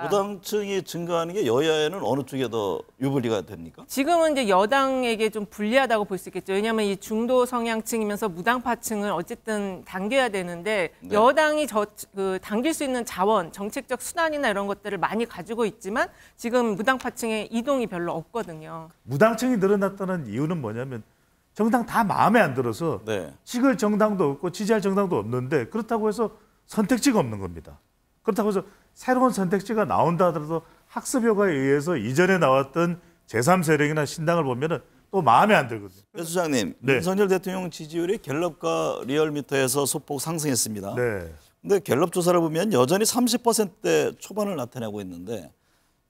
무당층이 증가하는 게 여야에는 어느 쪽에 더 유불리가 됩니까? 지금은 이제 여당에게 좀 불리하다고 볼 수 있겠죠. 왜냐하면 이 중도 성향층이면서 무당파층을 어쨌든 당겨야 되는데 네. 여당이 저, 그, 당길 수 있는 자원, 정책적 수단이나 이런 것들을 많이 가지고 있지만 지금 무당파층의 이동이 별로 없거든요. 무당층이 늘어났다는 이유는 뭐냐면 정당 다 마음에 안 들어서 네. 찍을 정당도 없고 지지할 정당도 없는데 그렇다고 해서 선택지가 없는 겁니다. 그렇다고 해서 새로운 선택지가 나온다 하더라도 학습 효과에 의해서 이전에 나왔던 제3세력이나 신당을 보면은 또 마음에 안 들거든요. 배 수장님, 네. 윤석열 대통령 지지율이 갤럽과 리얼미터에서 소폭 상승했습니다. 네. 근데 갤럽 조사를 보면 여전히 30%대 초반을 나타내고 있는데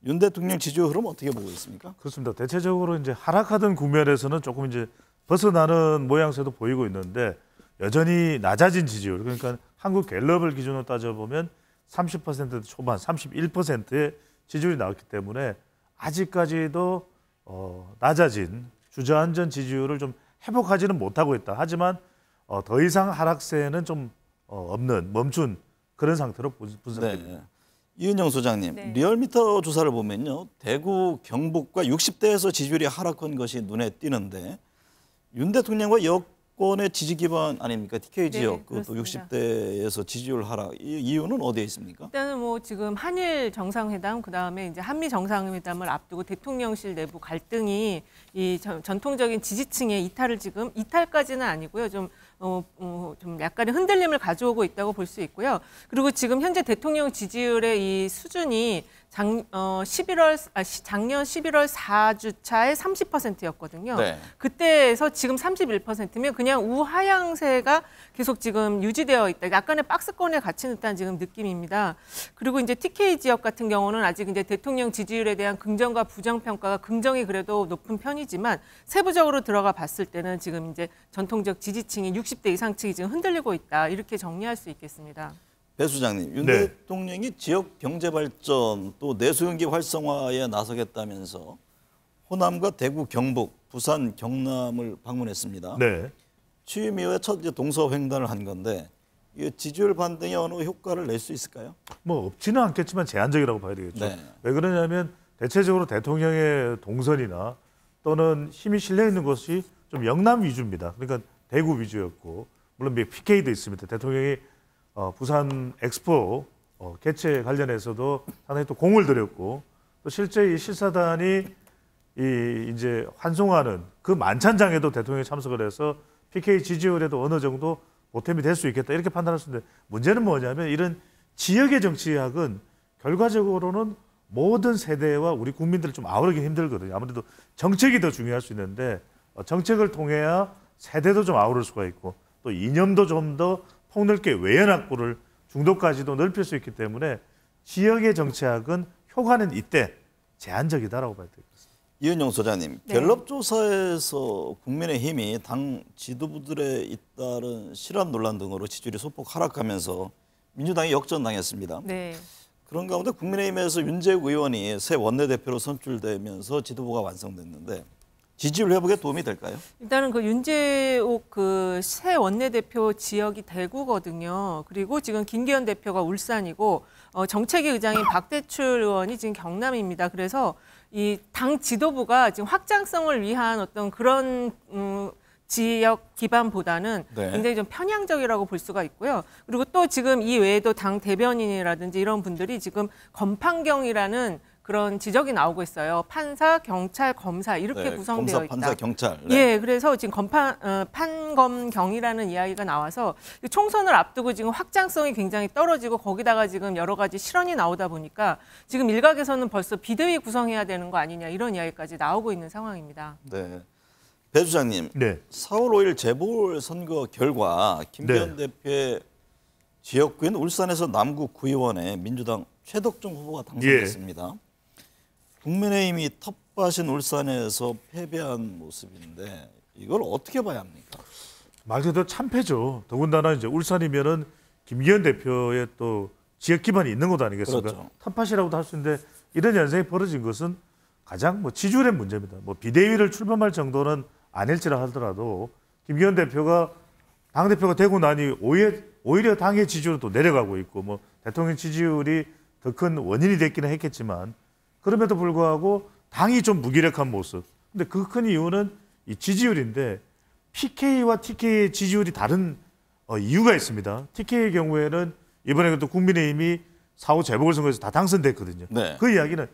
윤 대통령 지지율 흐름 어떻게 보고 있습니까? 그렇습니다. 대체적으로 이제 하락하던 국면에서는 조금 이제 벗어나는 모양새도 보이고 있는데 여전히 낮아진 지지율. 그러니까 한국 갤럽을 기준으로 따져보면 30% 초반, 31%의 지지율이 나왔기 때문에 아직까지도 어, 낮아진 주저앉은 지지율을 좀 회복하지는 못하고 있다. 하지만 어, 더 이상 하락세는 좀 어, 없는 멈춘 그런 상태로 분석됩니다. 네, 네. 이은영 소장님, 네. 리얼미터 조사를 보면요. 대구, 경북과 60대에서 지지율이 하락한 것이 눈에 띄는데 윤 대통령과 역 정권의 지지 기반 아닙니까? TK 네, 지역 네, 그 그것도 그렇습니다. 60대에서 지지율 하락 이 이유는 어디에 있습니까? 일단은 뭐 지금 한일 정상회담 그다음에 이제 한미 정상회담을 앞두고 대통령실 내부 갈등이 이 전통적인 지지층의 이탈을 지금 이탈까지는 아니고요. 좀 어, 어, 좀 약간의 흔들림을 가져오고 있다고 볼 수 있고요. 그리고 지금 현재 대통령 지지율의 이 수준이 작, 어, 11월, 아, 작년 11월 4주차에 30%였거든요. 네. 그때에서 지금 31%면 그냥 우하향세가 계속 지금 유지되어 있다. 그러니까 약간의 박스권에 갇힌 듯한 지금 느낌입니다. 그리고 이제 TK 지역 같은 경우는 아직 이제 대통령 지지율에 대한 긍정과 부정평가가 긍정이 그래도 높은 편이지만 세부적으로 들어가 봤을 때는 지금 이제 전통적 지지층이 60대 이상층이 지금 흔들리고 있다. 이렇게 정리할 수 있겠습니다. 배 수장님, 윤 네. 대통령이 지역 경제 발전 또 내수경기 활성화에 나서겠다면서 호남과 대구, 경북, 부산, 경남을 방문했습니다. 네. 취임 이후에 첫 동서횡단을 한 건데 이 지지율 반등에 어느 효과를 낼 수 있을까요? 뭐 없지는 않겠지만 제한적이라고 봐야 되겠죠. 네. 왜 그러냐면 대체적으로 대통령의 동선이나 또는 힘이 실려 있는 곳이 좀 영남 위주입니다. 그러니까 대구 위주였고 물론 PK도 있습니다. 대통령이 어, 부산 엑스포 어, 개최 관련해서도 상당히 또 공을 들였고 또 실제 이 실사단이 이 이제 환송하는 그 만찬장에도 대통령이 참석을 해서 PK 지지율에도 어느 정도 보탬이 될 수 있겠다 이렇게 판단할 수 있는데 문제는 뭐냐면 이런 지역의 정치학은 결과적으로는 모든 세대와 우리 국민들을 좀 아우르기 힘들거든요. 아무래도 정책이 더 중요할 수 있는데 어, 정책을 통해야 세대도 좀 아우를 수가 있고 또 이념도 좀더 폭넓게 외연 확보를 중도까지도 넓힐 수 있기 때문에 지역의 정치학은 효과는 이때 제한적이다라고 봐야 되겠습니다. 이은영 소장님, 네. 갤럽 조사에서 국민의힘이 당 지도부들의 잇따른 실업 논란 등으로 지지율이 소폭 하락하면서 민주당이 역전당했습니다. 네. 그런 가운데 국민의힘에서 윤재욱 의원이 새 원내대표로 선출되면서 지도부가 완성됐는데 지지율 회복에 도움이 될까요? 일단은 그 윤재옥 그새 원내대표 지역이 대구거든요. 그리고 지금 김기현 대표가 울산이고 어, 정책위 의장인 박대출 의원이 지금 경남입니다. 그래서 이 당 지도부가 지금 확장성을 위한 어떤 그런 음, 지역 기반보다는 네. 굉장히 좀 편향적이라고 볼 수가 있고요. 그리고 또 지금 이 외에도 당 대변인이라든지 이런 분들이 지금 건판경이라는 그런 지적이 나오고 있어요. 판사, 경찰, 검사 이렇게 네, 구성되어 검사, 있다. 판사, 경찰. 네. 예, 그래서 지금 검판 어, 판검경이라는 이야기가 나와서 총선을 앞두고 지금 확장성이 굉장히 떨어지고 거기다가 지금 여러 가지 실언이 나오다 보니까 지금 일각에서는 벌써 비대위 구성해야 되는 거 아니냐 이런 이야기까지 나오고 있는 상황입니다. 네. 배 수장님, 네. 4월 5일 재보궐선거 결과 김대현 네. 대표의 지역구인 울산에서 남구 구의원에 민주당 최덕중 후보가 예. 당선됐습니다. 예. 국민의힘이 텃밭인 울산에서 패배한 모습인데 이걸 어떻게 봐야 합니까? 말 그대로 참패죠. 더군다나 이제 울산이면은 김기현 대표의 또 지역 기반이 있는 곳 아니겠습니까? 그렇죠. 텃밭이라고도 할 수 있는데 이런 현상이 벌어진 것은 가장 뭐 지주된 문제입니다. 뭐 비대위를 출범할 정도는 아닐지라 하더라도 김기현 대표가 당 대표가 되고 나니 오히려, 오히려 당의 지지율도 내려가고 있고 뭐 대통령 지지율이 더 큰 원인이 됐기는 했겠지만 그럼에도 불구하고 당이 좀 무기력한 모습. 근데 그 큰 이유는 이 지지율인데 PK와 TK의 지지율이 다른 어, 이유가 있습니다. TK의 경우에는 이번에 또 국민의힘이 사후 재보궐선거에서 다 당선됐거든요. 네. 그 이야기는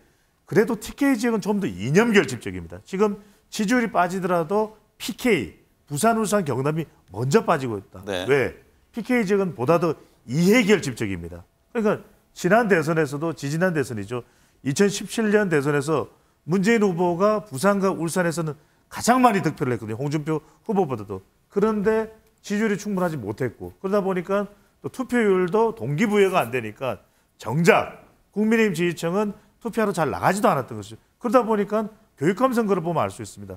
그래도 TK 지역은 좀 더 이념 결집적입니다. 지금 지지율이 빠지더라도 PK, 부산, 울산, 경남이 먼저 빠지고 있다. 네. 왜? PK 지역은 보다 더 이해 결집적입니다. 그러니까 지난 대선에서도 지지난 대선이죠. 2017년 대선에서 문재인 후보가 부산과 울산에서는 가장 많이 득표를 했거든요. 홍준표 후보보다도. 그런데 지지율이 충분하지 못했고 그러다 보니까 또 투표율도 동기부여가 안 되니까 정작 국민의힘 지지층은 투표하러 잘 나가지도 않았던 것이죠. 그러다 보니까 교육감 선거를 보면 알 수 있습니다.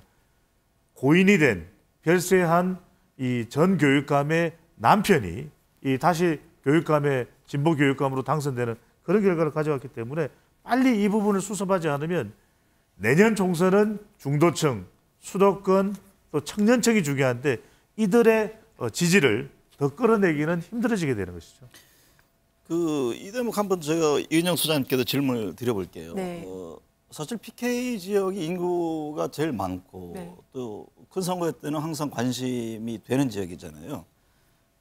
고인이 된 별세한 이 전 교육감의 남편이 이 다시 교육감의 진보 교육감으로 당선되는 그런 결과를 가져왔기 때문에 빨리 이 부분을 수습하지 않으면 내년 총선은 중도층, 수도권 또 청년층이 중요한데 이들의 어, 지지를 더 끌어내기는 힘들어지게 되는 것이죠. 그이 대목 한번 제가 이영 소장님께도 질문을 드려볼게요. 네. 어, 사실 PK 지역이 인구가 제일 많고 네. 또큰 선거 때는 항상 관심이 되는 지역이잖아요.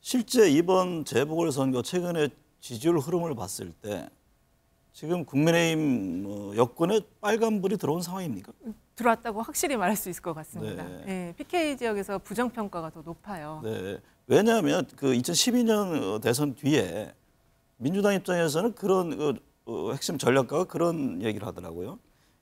실제 이번 재보궐 선거 최근에 지지율 흐름을 봤을 때 지금 국민의힘 어, 여권에 빨간불이 들어온 상황입니까? 들어왔다고 확실히 말할 수 있을 것 같습니다. 네. 네, 예, PK 지역에서 부정평가가 더 높아요. 네. 왜냐하면 그 2012년 어, 대선 뒤에 민주당 입장에서는 그런 그, 어, 핵심 전략가가 그런 얘기를 하더라고요.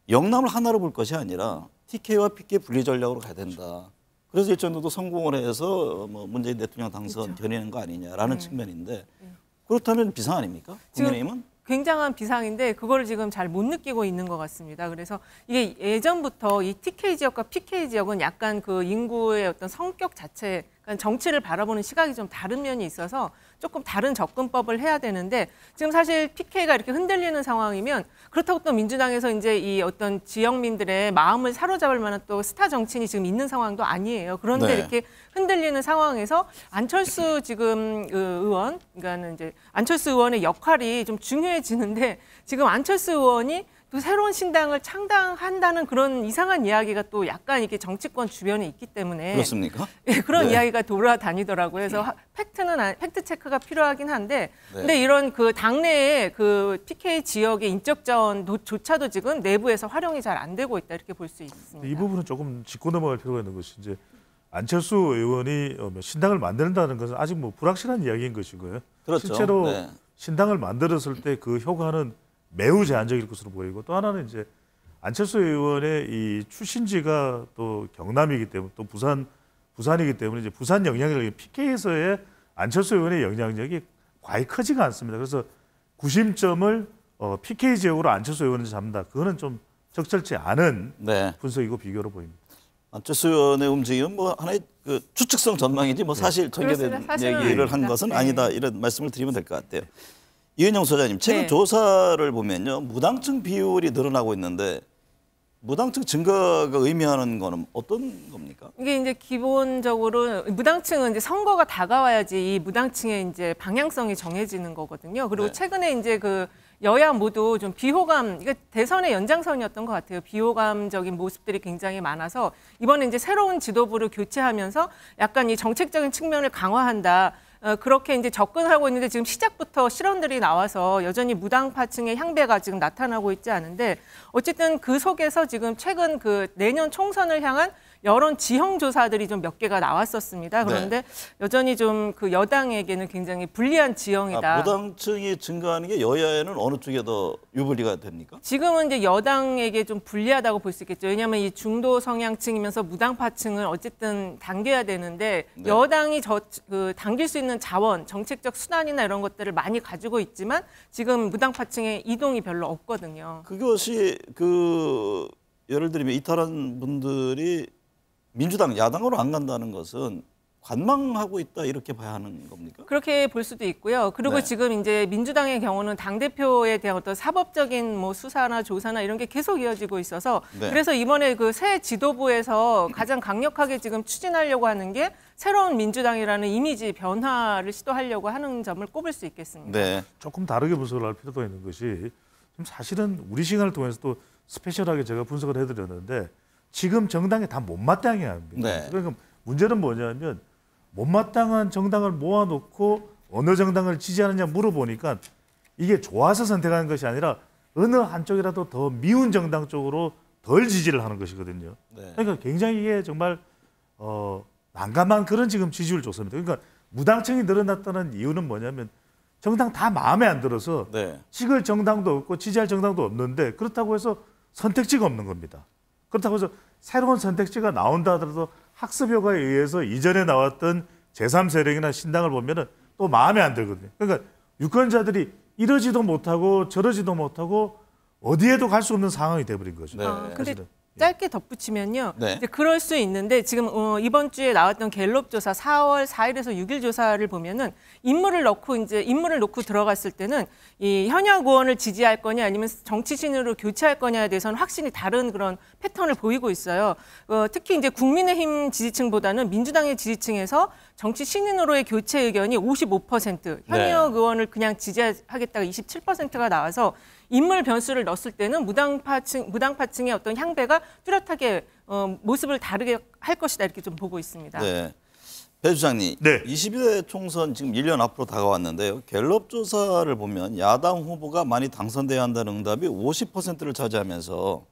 영남을 하나로 볼 것이 아니라 TK와 PK 분리 전략으로 가야 된다. 그래서 일정도 성공을 해서 뭐 문재인 대통령 당선 그렇죠. 견인한 거 아니냐라는 네. 측면인데 네. 그렇다면 비상 아닙니까? 국민의힘은? 굉장한 비상인데 그거를 지금 잘 못 느끼고 있는 것 같습니다. 그래서 이게 예전부터 이 TK 지역과 PK 지역은 약간 그 인구의 어떤 성격 자체 그러니까 정치를 바라보는 시각이 좀 다른 면이 있어서 조금 다른 접근법을 해야 되는데 지금 사실 PK가 이렇게 흔들리는 상황이면 그렇다고 또 민주당에서 이제 이 어떤 지역민들의 마음을 사로잡을 만한 또 스타 정치인이 지금 있는 상황도 아니에요. 그런데 네. 이렇게 흔들리는 상황에서 안철수 지금 의원, 그러니까는 이제 안철수 의원의 역할이 좀 중요해지는데 지금 안철수 의원이 또 새로운 신당을 창당한다는 그런 이상한 이야기가 또 약간 이게 렇 정치권 주변에 있기 때문에 그렇습니까? 예, 그런 네. 이야기가 돌아다니더라고요. 그래서 팩트는 아, 팩트 체크가 필요하긴 한데 네. 근데 이런 그 당내의 그 PK 지역의 인적 자원조차도 지금 내부에서 활용이 잘 안 되고 있다 이렇게 볼 수 있습니다. 이 부분은 조금 짚고 넘어갈 필요가 있는 것이 이제 안철수 의원이 어, 뭐 신당을 만든다는 것은 아직 뭐 불확실한 이야기인 것이고요. 그렇죠. 실제로 네. 신당을 만들었을 때 그 효과는 매우 제한적일 것으로 보이고 또 하나는 이제 안철수 의원의 이 출신지가 또 경남이기 때문에 또 부산 부산이기 때문에 이제 부산 영향력이 PK에서의 안철수 의원의 영향력이 과히 크지가 않습니다. 그래서 구심점을 어, PK 지역으로 안철수 의원을 잡는다. 그거는 좀 적절치 않은 네. 분석이고 비교로 보입니다. 안철수 의원의 움직임은 뭐 하나의 그 추측성 전망이지 뭐 네. 사실 네. 통계된 얘기를 한 것은 네. 아니다 이런 말씀을 드리면 될 것 같아요. 이은영 소장님, 최근 네. 조사를 보면요. 무당층 비율이 늘어나고 있는데 무당층 증가가 의미하는 거는 어떤 겁니까? 이게 이제 기본적으로 무당층은 이제 선거가 다가와야지 이 무당층의 이제 방향성이 정해지는 거거든요. 그리고 네. 최근에 이제 그 여야 모두 좀 비호감, 이게 대선의 연장선이었던 것 같아요. 비호감적인 모습들이 굉장히 많아서 이번에 이제 새로운 지도부를 교체하면서 약간 이 정책적인 측면을 강화한다. 어, 그렇게 이제 접근하고 있는데 지금 시작부터 실언들이 나와서 여전히 무당파층의 향배가 지금 나타나고 있지 않은데 어쨌든 그 속에서 지금 최근 그 내년 총선을 향한 여론 지형 조사들이 좀 몇 개가 나왔었습니다. 네. 그런데 네. 여전히 좀 그 여당에게는 굉장히 불리한 아, 지형이다. 아, 무당층이 증가하는 게 여야에는 어느 쪽에 더 유불리가 됩니까? 지금은 이제 여당에게 좀 불리하다고 볼 수 있겠죠. 왜냐하면 이 중도 성향층이면서 무당파층을 어쨌든 당겨야 되는데 네. 여당이 저, 그 당길 수 있는 자원, 정책적 수단이나 이런 것들을 많이 가지고 있지만 지금 무당파층의 이동이 별로 없거든요. 그것이 그 예를 들면 이탈한 분들이 민주당 야당으로 안 간다는 것은 관망하고 있다 이렇게 봐야 하는 겁니까? 그렇게 볼 수도 있고요. 그리고 네. 지금 이제 민주당의 경우는 당 대표에 대한 어떤 사법적인 뭐 수사나 조사나 이런 게 계속 이어지고 있어서 네. 그래서 이번에 그 새 지도부에서 가장 강력하게 지금 추진하려고 하는 게 새로운 민주당이라는 이미지 변화를 시도하려고 하는 점을 꼽을 수 있겠습니다. 네. 조금 다르게 분석을 할 필요도 있는 것이 지금 사실은 우리 시간을 통해서 또 스페셜하게 제가 분석을 해드렸는데 지금 정당에 다 못마땅해 합니다. 네. 그러니까 문제는 뭐냐면 못마땅한 정당을 모아놓고 어느 정당을 지지하느냐 물어보니까 이게 좋아서 선택하는 것이 아니라 어느 한쪽이라도 더 미운 정당 쪽으로 덜 지지를 하는 것이거든요. 네. 그러니까 굉장히 이게 정말 어, 난감한 그런 지금 지지율 조사입니다. 그러니까 무당층이 늘어났다는 이유는 뭐냐면 정당 다 마음에 안 들어서 네. 식을 정당도 없고 지지할 정당도 없는데 그렇다고 해서 선택지가 없는 겁니다. 그렇다고 해서 새로운 선택지가 나온다 하더라도 학습 효과에 의해서 이전에 나왔던 제3세력이나 신당을 보면은 또 마음에 안 들거든요. 그러니까 유권자들이 이러지도 못하고 저러지도 못하고 어디에도 갈 수 없는 상황이 돼버린 거죠. 네. 아, 근데 예. 짧게 덧붙이면요. 네. 이제 그럴 수 있는데 지금 어, 이번 주에 나왔던 갤럽 조사 4월 4일에서 6일 조사를 보면은 인물을 넣고 이제 인물을 놓고 들어갔을 때는 이 현역 의원을 지지할 거냐 아니면 정치신으로 교체할 거냐에 대해서는 확실히 다른 그런 패턴을 보이고 있어요. 어, 특히 이제 국민의힘 지지층보다는 민주당의 지지층에서 정치 신인으로의 교체 의견이 55%, 현역 네. 의원을 그냥 지지하겠다가 27%가 나와서 인물 변수를 넣었을 때는 무당파층 무당파층의 어떤 향배가 뚜렷하게 어, 모습을 다르게 할 것이다 이렇게 좀 보고 있습니다. 네. 배 주장님, 네. 21대 총선 지금 1년 앞으로 다가왔는데요. 갤럽 조사를 보면 야당 후보가 많이 당선돼야 한다는 응답이 50%를 차지하면서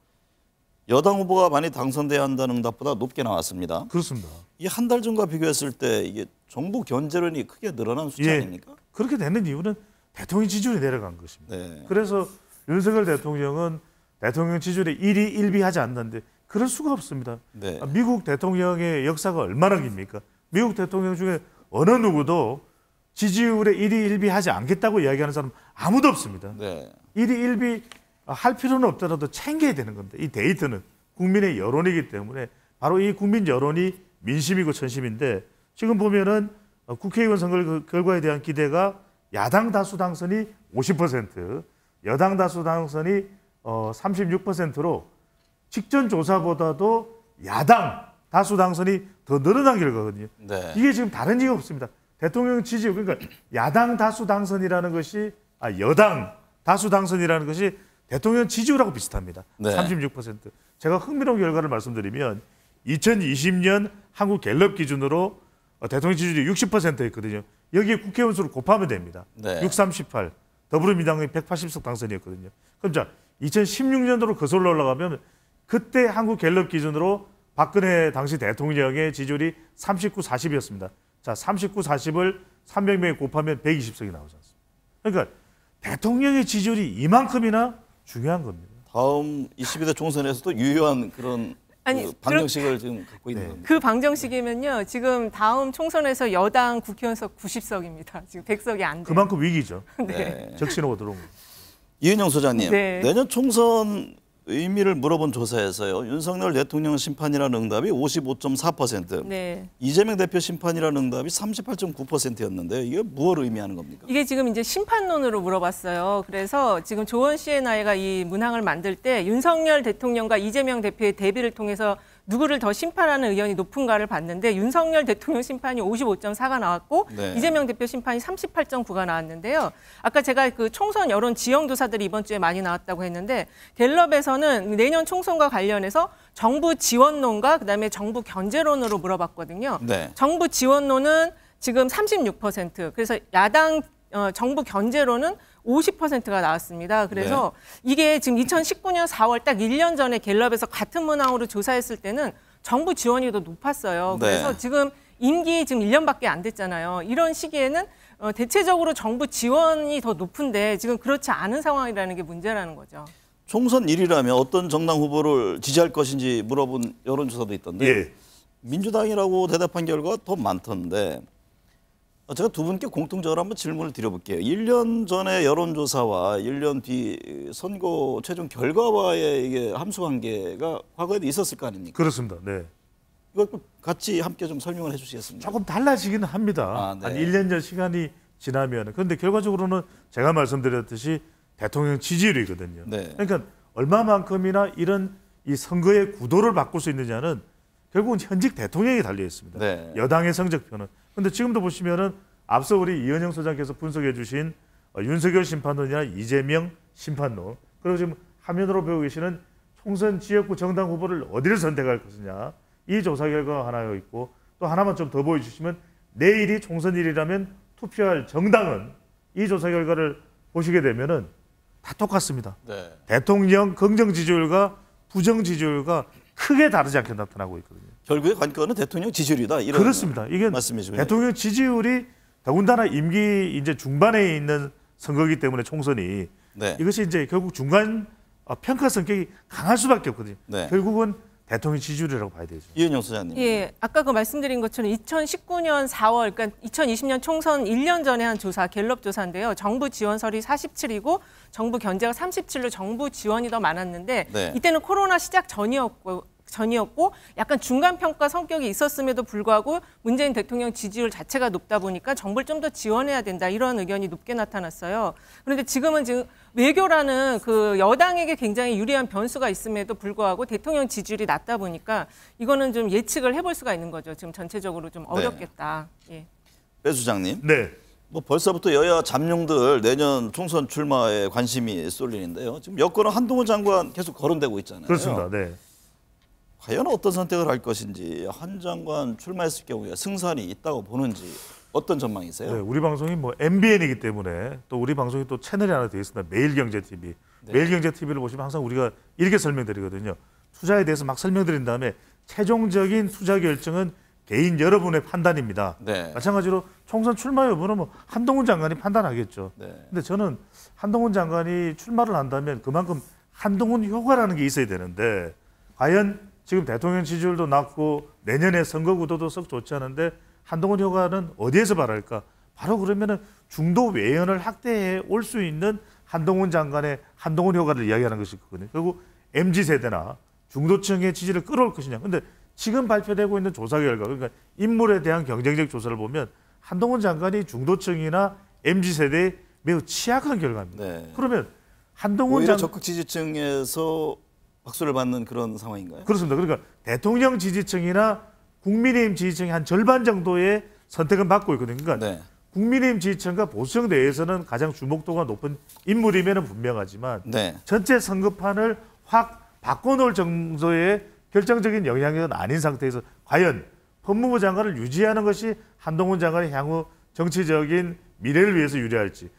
여당 후보가 많이 당선돼야 한다는 응답보다 높게 나왔습니다. 그렇습니다. 이 한 달 전과 비교했을 때 이게 정부 견제론이 크게 늘어난 수치 예. 아닙니까? 그렇게 되는 이유는 대통령 지지율이 내려간 것입니다. 네. 그래서 윤석열 대통령은 대통령 지지율에 1위 1비하지 않는데 그럴 수가 없습니다. 네. 아, 미국 대통령의 역사가 얼마나 깁니까? 미국 대통령 중에 어느 누구도 지지율에 1위 1비하지 않겠다고 이야기하는 사람 아무도 없습니다. 네. 1위 1비 할 필요는 없더라도 챙겨야 되는 겁니다. 이 데이터는 국민의 여론이기 때문에 바로 이 국민 여론이 민심이고 천심인데 지금 보면은 국회의원 선거 결과에 대한 기대가 야당 다수 당선이 50%, 여당 다수 당선이 어 36%로 직전 조사보다도 야당 다수 당선이 더 늘어난 결과거든요. 네. 이게 지금 다른 이유가 없습니다. 대통령 지지율 그러니까 야당 다수 당선이라는 것이 아 여당 다수 당선이라는 것이 대통령 지지율하고 비슷합니다. 네. 36%. 제가 흥미로운 결과를 말씀드리면 2020년 한국 갤럽 기준으로 어, 대통령 지지율이 60%였거든요. 여기에 국회의원 수를 곱하면 됩니다. 네. 638. 더불어민당의 180석 당선이었거든요. 그럼 자 2016년도로 거슬러 올라가면 그때 한국 갤럽 기준으로 박근혜 당시 대통령의 지지율이 39, 40이었습니다. 자 39, 40을 300명에 곱하면 120석이 나오지 않습니까? 그러니까 대통령의 지지율이 이만큼이나 중요한 겁니다. 다음 22대 총선에서도 유효한 그런 아니, 그 방정식을 지금 갖고 있는 네. 겁니다. 그 방정식이면요. 지금 다음 총선에서 여당 국회의원석 90석입니다. 지금 100석이 안 돼요. 그만큼 위기죠. 네. 네. 적신호가 들어온 거 이은영 소장님, 네. 내년 총선 의미를 물어본 조사에서요. 윤석열 대통령 심판이라는 응답이 55.4%, 네. 이재명 대표 심판이라는 응답이 38.9%였는데 이게 무엇을 의미하는 겁니까? 이게 지금 이제 심판론으로 물어봤어요. 그래서 지금 조원 씨의 나이가 이 문항을 만들 때 윤석열 대통령과 이재명 대표의 대비를 통해서 누구를 더 심판하는 의견이 높은가를 봤는데 윤석열 대통령 심판이 55.4가 나왔고 네. 이재명 대표 심판이 38.9가 나왔는데요. 아까 제가 그 총선 여론 지형조사들이 이번 주에 많이 나왔다고 했는데 갤럽에서는 내년 총선과 관련해서 정부 지원론과 그다음에 정부 견제론으로 물어봤거든요. 네. 정부 지원론은 지금 36% 그래서 야당 어, 정부 견제론은 50%가 나왔습니다. 그래서 네. 이게 지금 2019년 4월 딱 1년 전에 갤럽에서 같은 문항으로 조사했을 때는 정부 지원이 더 높았어요. 네. 그래서 네. 지금 임기 지금 1년밖에 안 됐잖아요. 이런 시기에는 어, 대체적으로 정부 지원이 더 높은데 지금 그렇지 않은 상황이라는 게 문제라는 거죠. 총선 1위라면 어떤 정당 후보를 지지할 것인지 물어본 여론조사도 있던데 예. 민주당이라고 대답한 결과 더 많던데 어, 제가 두 분께 공통적으로 한번 질문을 드려볼게요. 1년 전에 여론조사와 1년 뒤 선거 최종 결과와의 이게 함수 관계가 과거에도 있었을 거 아닙니까? 그렇습니다. 네. 이걸 같이 함께 좀 설명을 해주시겠습니까? 조금 달라지기는 합니다. 아, 네. 한 1년 전 시간이 지나면 그런데 결과적으로는 제가 말씀드렸듯이 대통령 지지율이거든요. 네. 그러니까 얼마만큼이나 이런 이 선거의 구도를 바꿀 수 있느냐는 결국은 현직 대통령이 달려 있습니다. 네. 여당의 성적표는 근데 지금도 보시면은 앞서 우리 이은영 소장께서 분석해 주신 어, 윤석열 심판론이나 이재명 심판론 그리고 지금 화면으로 보고 계시는 총선 지역구 정당 후보를 어디를 선택할 것이냐 이 조사 결과가 하나여 있고 또 하나만 좀 더 보여주시면 내일이 총선일이라면 투표할 정당은 이 조사 결과를 보시게 되면은 다 똑같습니다. 네. 대통령 긍정 지지율과 부정 지지율과 크게 다르지 않게 나타나고 있거든요. 결국에 관건은 대통령 지지율이다. 이런 그렇습니다. 이게 말씀이시군요. 예. 대통령 지지율이 더군다나 임기 이제 중반에 있는 선거이기 때문에 총선이 네. 이것이 이제 결국 중간 어, 평가 성격이 강할 수밖에 없거든요. 네. 결국은 대통령 지지율이라고 봐야 되죠. 이은영 소장님. 예, 아까 그 말씀드린 것처럼 2019년 4월, 그러니까 2020년 총선 1년 전에 한 조사, 갤럽 조사인데요. 정부 지원설이 47이고 정부 견제가 37로 정부 지원이 더 많았는데 네. 이때는 코로나 시작 전이었고 전이었고 약간 중간 평가 성격이 있었음에도 불구하고 문재인 대통령 지지율 자체가 높다 보니까 정부를 좀 더 지원해야 된다 이런 의견이 높게 나타났어요. 그런데 지금은 지금 외교라는 그 여당에게 굉장히 유리한 변수가 있음에도 불구하고 대통령 지지율이 낮다 보니까 이거는 좀 예측을 해볼 수가 있는 거죠. 지금 전체적으로 좀 네. 어렵겠다. 네. 예. 배 수장님. 네. 뭐 벌써부터 여야 잠룡들 내년 총선 출마에 관심이 쏠리는데요. 지금 여권은 한동훈 장관 계속 거론되고 있잖아요. 그렇습니다. 네. 과연 어떤 선택을 할 것인지 한 장관 출마했을 경우에 승산이 있다고 보는지 어떤 전망이세요? 네, 우리 방송이 뭐 MBN이기 때문에 또 우리 방송이 또 채널이 하나 되어 있습니다. 매일경제TV. 네. 매일경제TV를 보시면 항상 우리가 이렇게 설명드리거든요. 투자에 대해서 막 설명드린 다음에 최종적인 투자 결정은 개인 여러분의 판단입니다. 네. 마찬가지로 총선 출마 여부는 뭐 한동훈 장관이 판단하겠죠. 네. 근데 저는 한동훈 장관이 출마를 한다면 그만큼 한동훈 효과라는 게 있어야 되는데 과연 지금 대통령 지지율도 낮고 내년에 선거 구도도 썩 좋지 않은데 한동훈 효과는 어디에서 발할까? 바로 그러면은 중도 외연을 확대해 올 수 있는 한동훈 장관의 한동훈 효과를 이야기하는 것이거든요. 그리고 MZ 세대나 중도층의 지지를 끌어올 것이냐. 근데 지금 발표되고 있는 조사 결과 그러니까 인물에 대한 경쟁력 조사를 보면 한동훈 장관이 중도층이나 MZ 세대에 매우 취약한 결과입니다. 네. 그러면 한동훈 장 적극 지지층에서 박수를 받는 그런 상황인가요? 그렇습니다. 그러니까 대통령 지지층이나 국민의힘 지지층이한 절반 정도의 선택은 받고 있거든요. 그러니까 네. 국민의힘 지지층과 보수정 내에서는 가장 주목도가 높은 인물이면 분명하지만 네. 전체 선거판을 확 바꿔놓을 정도의 결정적인 영향력은 아닌 상태에서 과연 법무부 장관을 유지하는 것이 한동훈 장관의 향후 정치적인 미래를 위해서 유리할지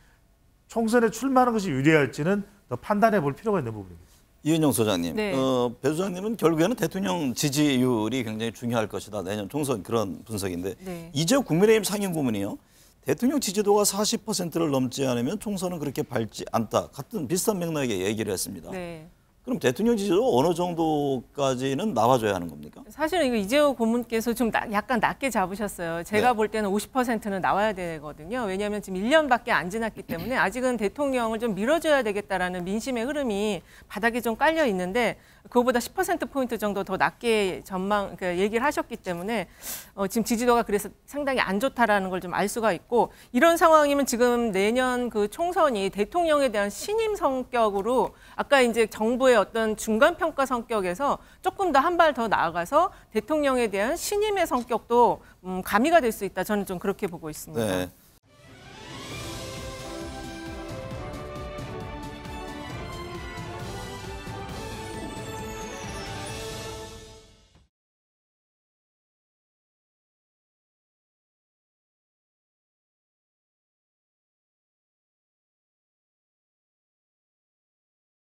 총선에 출마하는 것이 유리할지는 더 판단해 볼 필요가 있는 부분입니다. 이은영 소장님, 네. 어, 배 소장님은 결국에는 대통령 지지율이 굉장히 중요할 것이다. 내년 총선 그런 분석인데 네. 이제 국민의힘 상임고문이요. 대통령 지지도가 40%를 넘지 않으면 총선은 그렇게 밝지 않다. 같은 비슷한 맥락의 얘기를 했습니다. 네. 그럼 대통령 지지도 어느 정도까지는 나와줘야 하는 겁니까? 사실은 이재호 고문께서 좀 나, 약간 낮게 잡으셨어요. 제가 네. 볼 때는 50%는 나와야 되거든요. 왜냐하면 지금 1년밖에 안 지났기 때문에 아직은 대통령을 좀 밀어줘야 되겠다라는 민심의 흐름이 바닥에 좀 깔려 있는데 그거보다 10%포인트 정도 더 낮게 전망, 그 얘기를 하셨기 때문에 어, 지금 지지도가 그래서 상당히 안 좋다라는 걸 좀 알 수가 있고 이런 상황이면 지금 내년 그 총선이 대통령에 대한 신임 성격으로 아까 이제 정부의 어떤 중간평가 성격에서 조금 더 한 발 더 나아가서 대통령에 대한 신임의 성격도 음, 가미가 될 수 있다. 저는 좀 그렇게 보고 있습니다. 네.